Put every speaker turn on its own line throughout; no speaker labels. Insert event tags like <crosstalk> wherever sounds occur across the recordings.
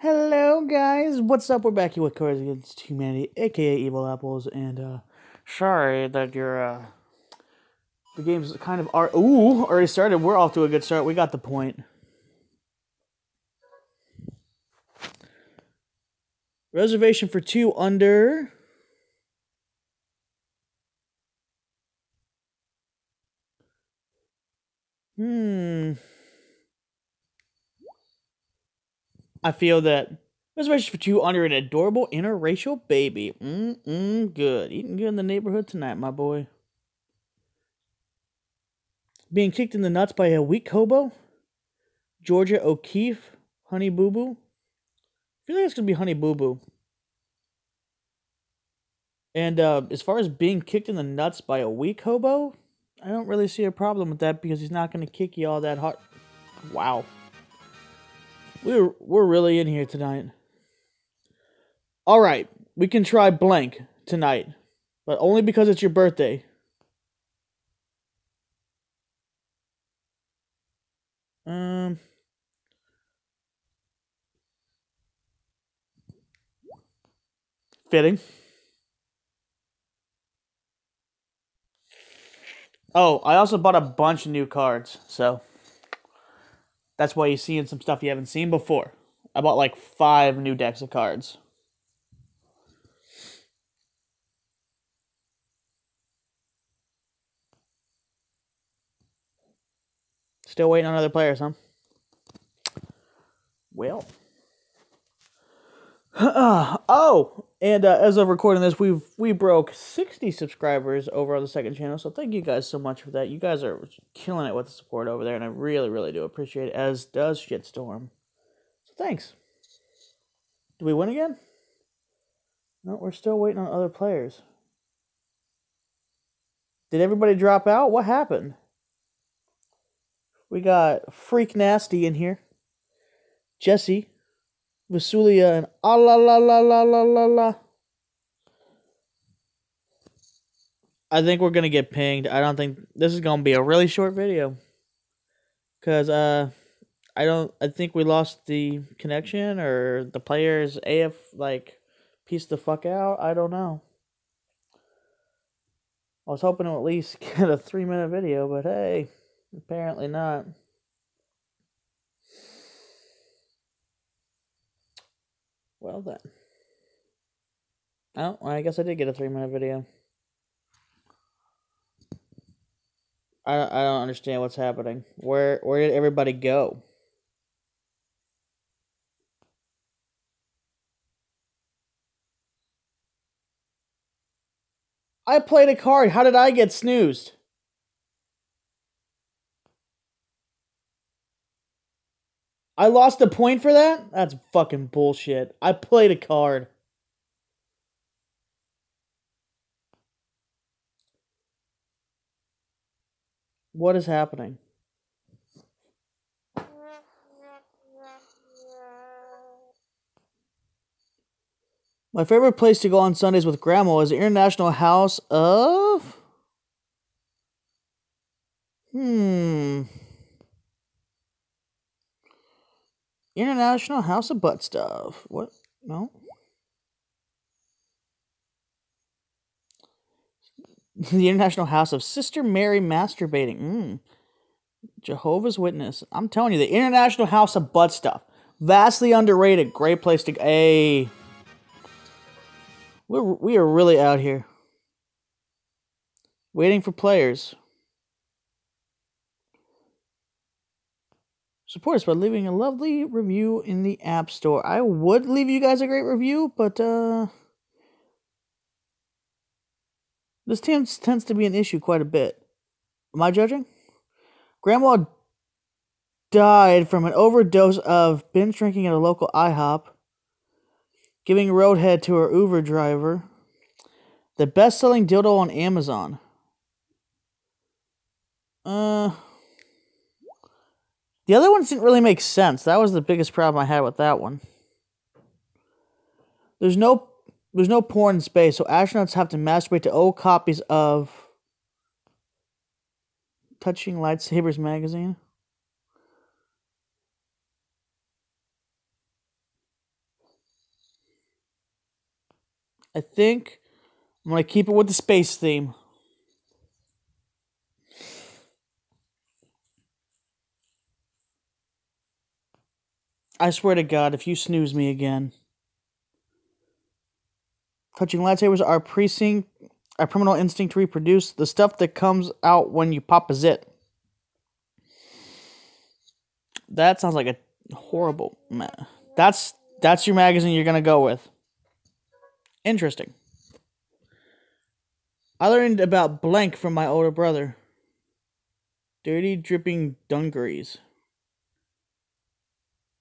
Hello, guys. What's up? We're back here with Cards Against Humanity, aka Evil Apples, and uh, sorry that you're uh, the game's kind of are ooh already started. We're off to a good start. We got the point. Reservation for two under. Hmm. I feel that raised for two under an adorable interracial baby. Mm mm, good. Eating good in the neighborhood tonight, my boy. Being kicked in the nuts by a weak hobo. Georgia O'Keefe, Honey Boo Boo. I feel like it's gonna be Honey Boo Boo. And uh, as far as being kicked in the nuts by a weak hobo, I don't really see a problem with that because he's not gonna kick you all that hard. Wow. We're we're really in here tonight. All right, we can try blank tonight, but only because it's your birthday. Um fitting. Oh, I also bought a bunch of new cards, so that's why you're seeing some stuff you haven't seen before. I bought like five new decks of cards. Still waiting on other players, huh? Well. <sighs> oh, and uh, as of recording this, we've we broke sixty subscribers over on the second channel. So thank you guys so much for that. You guys are killing it with the support over there, and I really, really do appreciate it. As does Shitstorm. So thanks. Do we win again? No, we're still waiting on other players. Did everybody drop out? What happened? We got Freak Nasty in here. Jesse. Vesulia and la la la la la la la. I think we're gonna get pinged. I don't think this is gonna be a really short video. Cause uh I don't I think we lost the connection or the players AF like piece the fuck out. I don't know. I was hoping to at least <laughs> get a three minute video, but hey, apparently not. Well then. Oh, I guess I did get a three minute video. I I don't understand what's happening. Where where did everybody go? I played a card. How did I get snoozed? I lost a point for that? That's fucking bullshit. I played a card. What is happening? My favorite place to go on Sundays with grandma is the International House of. Hmm. International House of Butt Stuff. What? No? <laughs> the International House of Sister Mary Masturbating. Mm. Jehovah's Witness. I'm telling you, the International House of Butt Stuff. Vastly underrated. Great place to go. Hey. We're, we are really out here. Waiting for players. Support us by leaving a lovely review in the App Store. I would leave you guys a great review, but uh, this tends, tends to be an issue quite a bit. Am I judging? Grandma died from an overdose of binge drinking at a local IHOP, giving roadhead to her Uber driver. The best selling dildo on Amazon. Uh. The other ones didn't really make sense. That was the biggest problem I had with that one. There's no there's no porn in space, so astronauts have to masturbate to old copies of Touching Lightsabers magazine. I think I'm going to keep it with the space theme. I swear to God, if you snooze me again. Touching lightsabers are precinct, our criminal instinct to reproduce the stuff that comes out when you pop a zit. That sounds like a horrible. Ma- that's that's your magazine you're gonna go with. Interesting. I learned about blank from my older brother. Dirty dripping dungarees.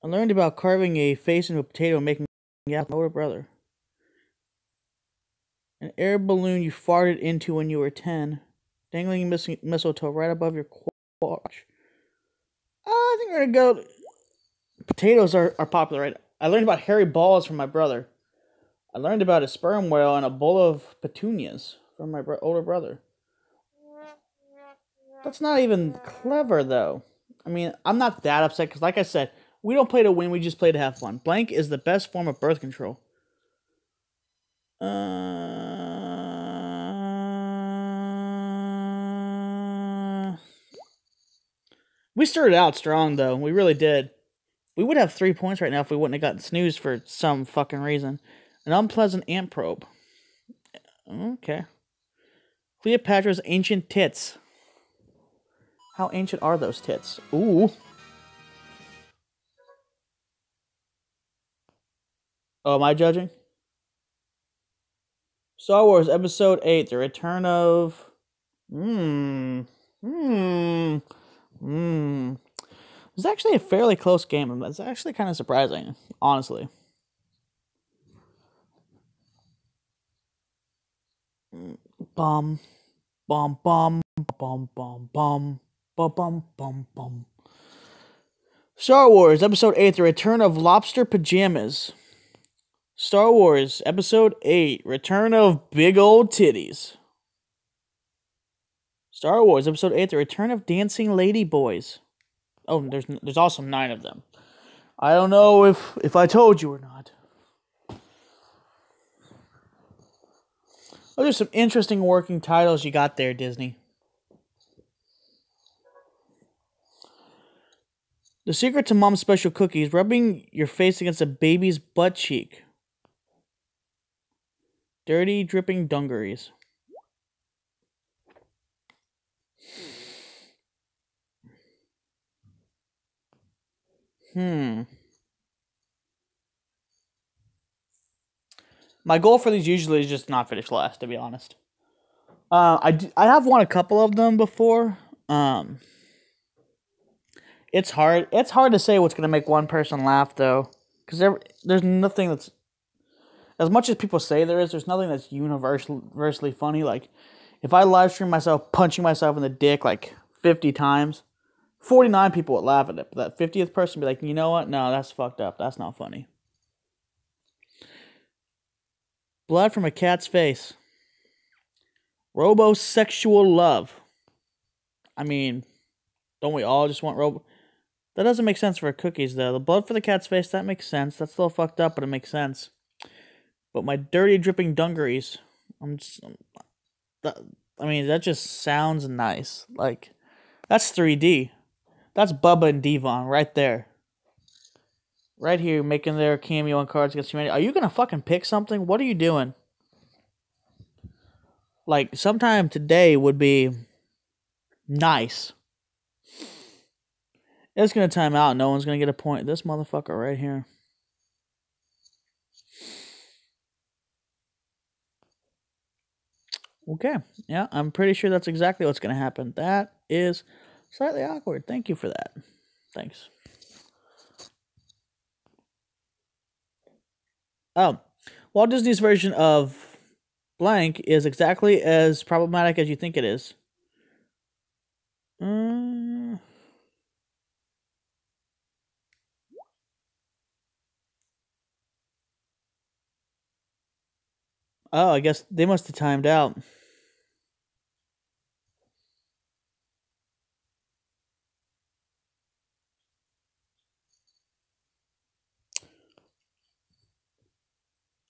I learned about carving a face into a potato and making out with my older brother. An air balloon you farted into when you were 10. Dangling mis mistletoe right above your crotch. Uh, I think we're going to go... Potatoes are, are popular, right? I learned about hairy balls from my brother. I learned about a sperm whale and a bowl of petunias from my bro older brother. That's not even clever, though. I mean, I'm not that upset because, like I said, we don't play to win, we just play to have fun. Blank is the best form of birth control. Uh... We started out strong, though. We really did. We would have three points right now if we wouldn't have gotten snoozed for some fucking reason. An unpleasant ant probe. Okay. Cleopatra's ancient tits. How ancient are those tits? Ooh. Oh, am I judging? Star Wars Episode 8 The Return of. Mmm. Mmm. Mmm. It was actually a fairly close game, It's actually kind of surprising, honestly. Bum, bum, bum, bum, bum, bum, bum, bum, bum, bum. Star Wars Episode 8 The Return of Lobster Pajamas. Star Wars Episode 8 Return of Big Old Titties. Star Wars Episode 8 The Return of Dancing Lady Boys. Oh, there's there's also 9 of them. I don't know if if I told you or not. Oh, there's some interesting working titles you got there, Disney. The secret to mom's special cookies: rubbing your face against a baby's butt cheek. Dirty, dripping dungarees. Hmm. My goal for these usually is just not finish last, to be honest. Uh, I, do, I have won a couple of them before. Um, it's hard. It's hard to say what's gonna make one person laugh though, because there, there's nothing that's as much as people say there is, there's nothing that's universally funny. Like, if I live stream myself punching myself in the dick like 50 times, 49 people would laugh at it, but that 50th person would be like, you know what? No, that's fucked up. That's not funny. Blood from a cat's face. Robosexual love. I mean, don't we all just want robo? That doesn't make sense for cookies, though. The blood for the cat's face, that makes sense. That's a little fucked up, but it makes sense. But my dirty dripping dungarees, I'm just, um, I mean, that just sounds nice. Like, that's 3D. That's Bubba and Devon right there. Right here, making their cameo on Cards Against Humanity. Are you gonna fucking pick something? What are you doing? Like, sometime today would be nice. It's gonna time out. No one's gonna get a point. This motherfucker right here. Okay. Yeah, I'm pretty sure that's exactly what's going to happen. That is slightly awkward. Thank you for that. Thanks. Oh, Walt Disney's version of blank is exactly as problematic as you think it is. Oh, I guess they must have timed out.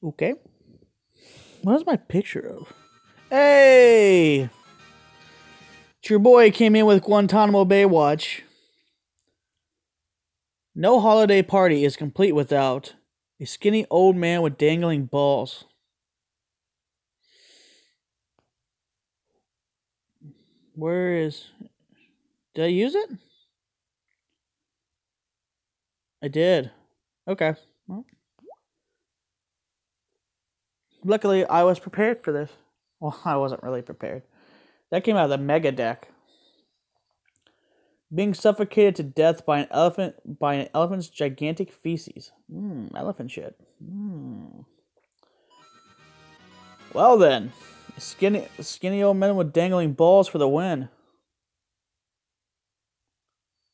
Okay. What is my picture of? Hey! It's your boy came in with Guantanamo Bay Watch. No holiday party is complete without a skinny old man with dangling balls. Where is... Did I use it? I did. Okay. Well. Luckily, I was prepared for this. Well, <laughs> I wasn't really prepared. That came out of the Mega Deck. Being suffocated to death by an elephant by an elephant's gigantic feces. Mmm, elephant shit. Mmm. Well then. Skinny, skinny old men with dangling balls for the win.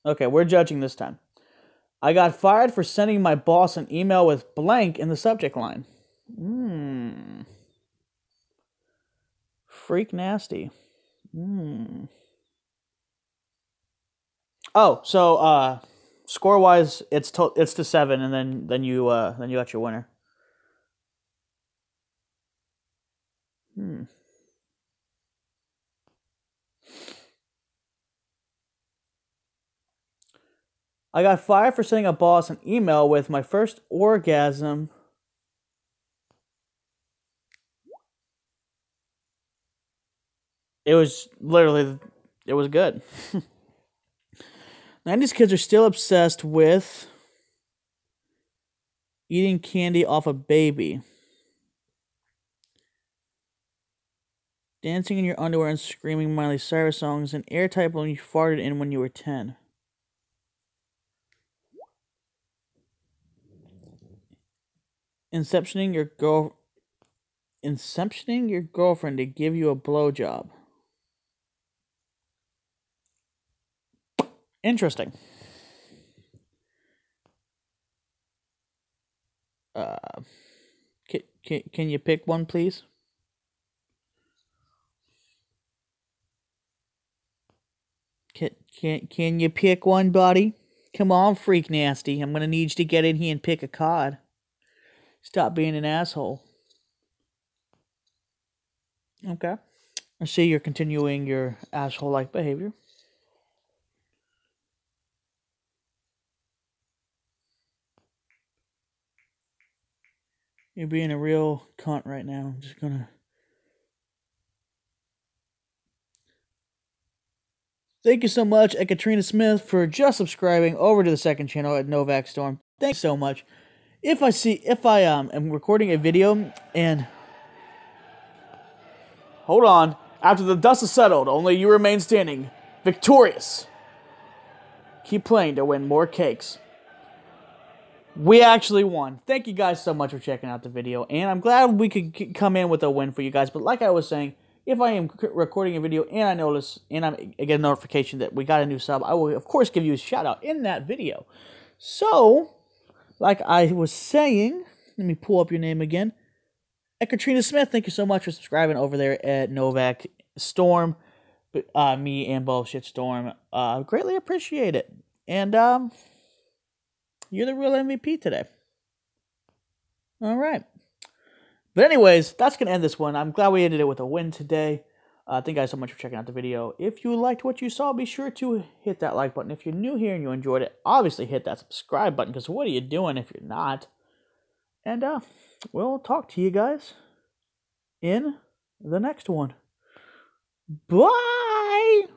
Okay, we're judging this time. I got fired for sending my boss an email with blank in the subject line. Mmm. Freak nasty. Mmm. Oh, so uh, score wise, it's to- it's to seven, and then then you uh, then you got your winner. Hmm. I got fired for sending a boss an email with my first orgasm. It was literally, it was good. 90s <laughs> kids are still obsessed with eating candy off a baby. dancing in your underwear and screaming Miley Cyrus songs, and airtight balloon you farted in when you were 10. Inceptioning your girl Inceptioning your girlfriend to give you a blowjob. Interesting. Uh, can, can, can you pick one, please? Can can you pick one, buddy? Come on, freak nasty. I'm gonna need you to get in here and pick a card. Stop being an asshole. Okay. I see you're continuing your asshole like behavior. You're being a real cunt right now. I'm just gonna Thank you so much at Katrina Smith for just subscribing over to the second channel at Novak Storm. Thanks so much. If I see if I um am recording a video and hold on, after the dust has settled, only you remain standing, victorious. Keep playing to win more cakes. We actually won. Thank you guys so much for checking out the video, and I'm glad we could come in with a win for you guys. But like I was saying, if I am recording a video and I notice and i I get a notification that we got a new sub, I will of course give you a shout out in that video. So, like I was saying, let me pull up your name again. And Katrina Smith, thank you so much for subscribing over there at Novak Storm, uh, me and Bullshit Storm. Uh, greatly appreciate it. And um, you're the real MVP today. All right. But anyways, that's going to end this one. I'm glad we ended it with a win today. Uh, thank you guys so much for checking out the video. If you liked what you saw, be sure to hit that like button. If you're new here and you enjoyed it, obviously hit that subscribe button because what are you doing if you're not? And uh, we'll talk to you guys in the next one. Bye!